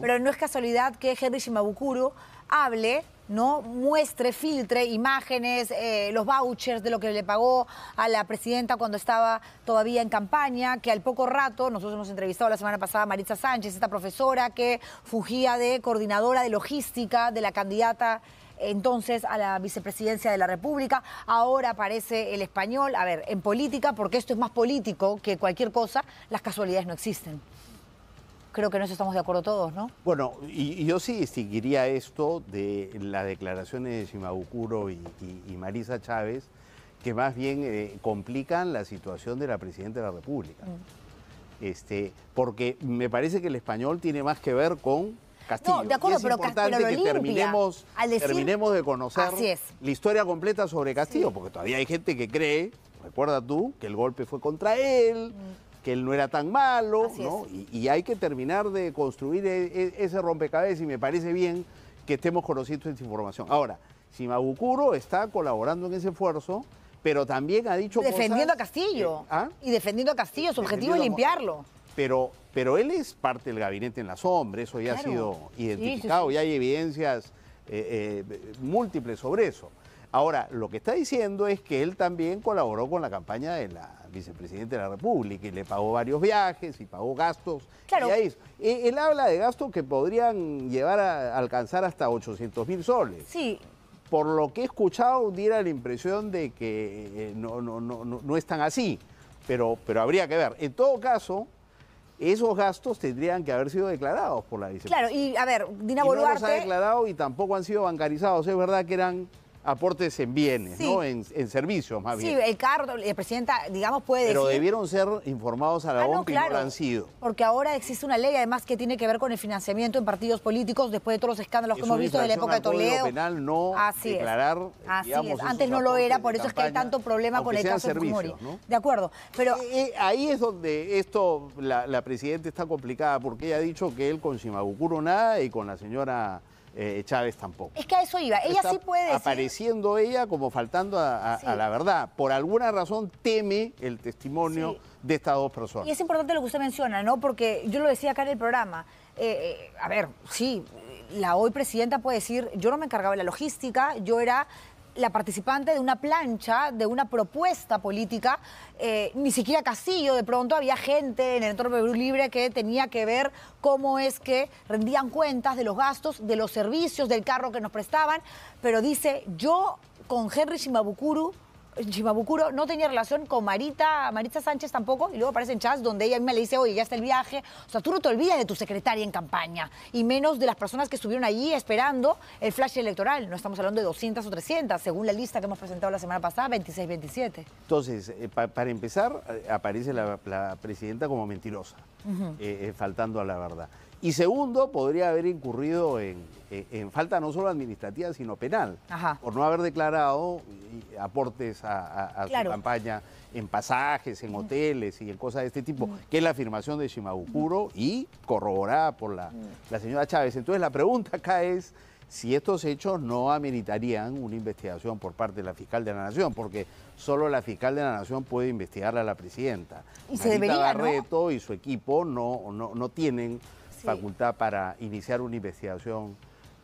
Pero no es casualidad que Henry Shimabukuro hable, ¿no? Muestre, filtre imágenes, eh, los vouchers de lo que le pagó a la presidenta cuando estaba todavía en campaña, que al poco rato, nosotros hemos entrevistado la semana pasada a Maritza Sánchez, esta profesora que fugía de coordinadora de logística de la candidata entonces a la vicepresidencia de la República. Ahora aparece el español. A ver, en política, porque esto es más político que cualquier cosa, las casualidades no existen. Creo que no estamos de acuerdo todos, ¿no? Bueno, y, yo sí distinguiría esto de las declaraciones de Shimabukuro y, Marisa Chávez, que más bien eh, complican la situación de la Presidenta de la República. Mm. Este, porque me parece que el español tiene más que ver con Castillo. No, de acuerdo, y es pero, importante que terminemos, terminemos de conocer la historia completa sobre Castillo, porque todavía hay gente que cree, recuerda tú, que el golpe fue contra él. Mm que él no era tan malo, Y, hay que terminar de construir e, e, ese rompecabezas y me parece bien que estemos conociendo esta información. Ahora, Simabukuro está colaborando en ese esfuerzo, pero también ha dicho defendiendo a Castillo ¿ah? y defendiendo a Castillo, su objetivo es limpiarlo. Pero, pero él es parte del gabinete en la sombra, eso ya ha sido identificado, ya hay evidencias eh, eh, múltiples sobre eso. Ahora, lo que está diciendo es que él también colaboró con la campaña de la vicepresidenta de la República y le pagó varios viajes y pagó gastos. Y él habla de gastos que podrían llevar a alcanzar hasta 800 mil soles. Sí. Por lo que he escuchado, diera la impresión de que eh, no, no, no, no, es tan así, pero, pero habría que ver. En todo caso, esos gastos tendrían que haber sido declarados por la vicepresidenta. Claro, y a ver, Dina Boluarte... no los ha declarado y tampoco han sido bancarizados. Es verdad que eran aportes en bienes, ¿no? En, servicios más bien. Sí, el carro, la presidenta, digamos, puede Pero debieron ser informados a la ah, OMP no, y lo han sido. Porque ahora existe una ley, además, que tiene que ver con el financiamiento en partidos políticos después de todos los escándalos que hemos visto de la época de Toledo. penal no Así declarar, Así es. Antes no lo era, por eso es que hay tanto problema con el caso Fujimori. ¿no? De acuerdo, pero... Eh, eh, ahí es donde esto, la, la presidenta está complicada, porque ella ha dicho que él con Shimabukuro nada y con la señora... Eh, Chávez tampoco. Es que a eso iba, ella sí puede decir... Apareciendo ella como faltando a, la verdad. Por alguna razón teme el testimonio de estas dos personas. Y es importante lo que usted menciona, ¿no? Porque yo lo decía acá en el programa. Eh, eh, a ver, sí, la hoy presidenta puede decir, yo no me encargaba de la logística, yo era la participante de una plancha, de una propuesta política, eh, ni siquiera Castillo, de pronto había gente en el entorno de Perú Libre que tenía que ver cómo es que rendían cuentas de los gastos, de los servicios, del carro que nos prestaban, pero dice, yo con Henry Shimabukuru Chimabucuro no tenía relación con Marita, Maritza Sánchez tampoco, y luego aparece en chats donde ella a mí me le dice, oye, ya está el viaje, o sea, tú no te olvidas de tu secretaria en campaña, y menos de las personas que estuvieron allí esperando el flash electoral, no estamos hablando de 200 o 300, según la lista que hemos presentado la semana pasada, 26, 27. Entonces, eh, para empezar, eh, aparece la, presidenta como mentirosa, eh, faltando a la verdad. Y segundo, podría haber incurrido en, eh, en falta no solo administrativa, sino penal, por no haber declarado eh, aportes a, su campaña en pasajes, en hoteles y en cosas de este tipo, que es la afirmación de Shimabukuro y corroborada por la, señora Chávez. Entonces la pregunta acá es si estos hechos no ameritarían una investigación por parte de la fiscal de la Nación, porque solo la fiscal de la Nación puede investigar a la presidenta. Y se debería, Barreto y su equipo no, no, tienen facultad para iniciar una investigación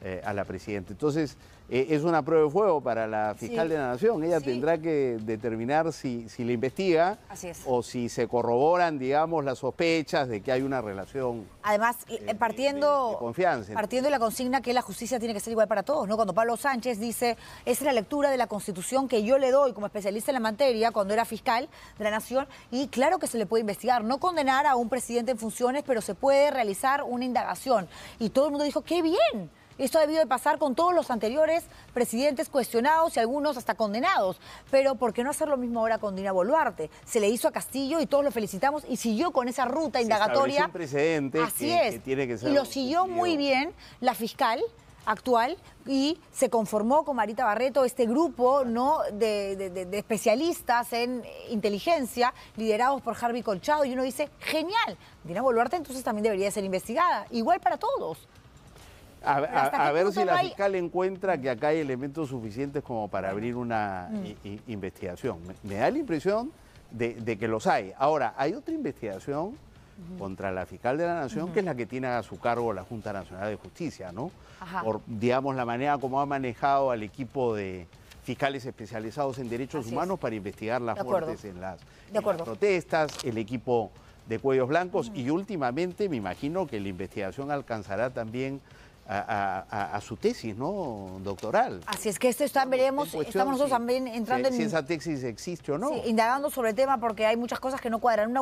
eh, a la presidenta. Entonces, eh, es una prueba de fuego para la fiscal de la Nación. Ella tendrá que determinar si, si la investiga o si se corroboran, digamos, las sospechas de que hay una relación. Además, eh, partiendo, de, confianza. partiendo de la consigna que la justicia tiene que ser igual para todos, ¿no? Cuando Pablo Sánchez dice, es la lectura de la Constitución que yo le doy como especialista en la materia cuando era fiscal de la Nación, y claro que se le puede investigar, no condenar a un presidente en funciones, pero se puede realizar una indagación. Y todo el mundo dijo, qué bien esto ha debido de pasar con todos los anteriores presidentes cuestionados y algunos hasta condenados. Pero ¿por qué no hacer lo mismo ahora con Dina Boluarte? Se le hizo a Castillo y todos lo felicitamos y siguió con esa ruta indagatoria. precedente Así es. tiene que lo siguió muy bien la fiscal actual y se conformó con Marita Barreto este grupo ¿no? De, especialistas en inteligencia liderados por Harvey Colchado y uno dice, genial, Dina Boluarte entonces también debería ser investigada, igual para todos. A, ver si la fiscal encuentra que acá hay elementos suficientes como para abrir una mm. investigación. Me, da la impresión de, que los hay. Ahora, hay otra investigación contra la fiscal de la Nación, que es la que tiene a su cargo la Junta Nacional de Justicia, ¿no? Por, digamos, la manera como ha manejado al equipo de fiscales especializados en derechos humanos para investigar las muertes en, las, protestas, el equipo de cuellos blancos y últimamente me imagino que la investigación alcanzará también a, su tesis ¿no? doctoral. Así es que esto está, veremos, estamos nosotros también entrando si, en... Si esa tesis existe o no. indagando sobre el tema porque hay muchas cosas que no cuadran.